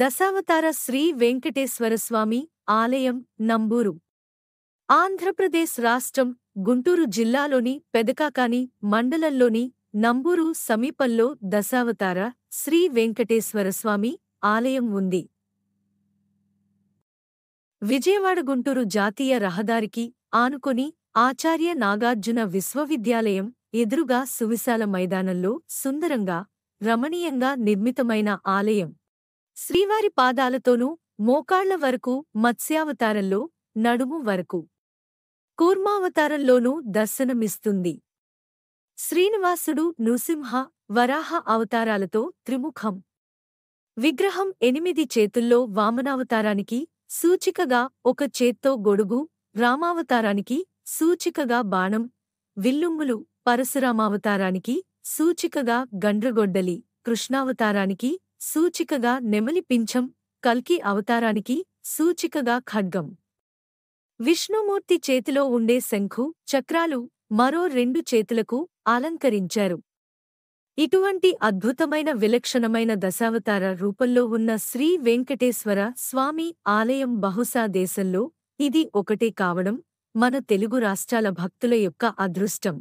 దశావతార శ్రీ వెంకటేశ్వరస్వామి ఆలయం నంబూరు ఆంధ్రప్రదేశ్ రాష్ట్రం గుంటూరు జిల్లాలోని పెదకాకాని మండలంలోని నంబూరు సమీపంలో దశావతార శ్రీ వెంకటేశ్వరస్వామి ఆలయం ఉంది విజయవాడ గుంటూరు జాతీయ రహదారికి ఆనుకొని ఆచార్య నాగార్జున విశ్వవిద్యాలయం ఎదురుగా సువిశాల మైదానంలో సుందరంగా రమణీయంగా నిర్మితమైన ఆలయం శ్రీవారి పాదాలతోనూ మోకాళ్ల వరకు మత్స్యావతారంలో నడుము వరకు కూర్మావతారంలోనూ దర్శనమిస్తుంది శ్రీనివాసుడు నృసింహ వరాహ అవతారాలతో త్రిముఖం విగ్రహం ఎనిమిది చేతుల్లో వామనావతారానికి సూచికగా ఒక చేత్తో గొడుగు రామావతారానికి సూచికగా బాణం విల్లుంగులు పరశురామావతారానికి సూచికగా గండ్రగొడ్డలి కృష్ణావతారానికి సూచికగా నెమలి పింఛం కల్కి అవతారానికి సూచికగా ఖడ్గం విష్ణుమూర్తి చేతిలో ఉండే శంఖు చక్రాలు మరో రెండు చేతులకు అలంకరించారు ఇటువంటి అద్భుతమైన విలక్షణమైన దశావతార రూపంలో ఉన్న శ్రీ వెంకటేశ్వర స్వామి ఆలయం బహుశా దేశంలో ఇది ఒకటే కావడం మన తెలుగు రాష్ట్రాల భక్తుల యొక్క అదృష్టం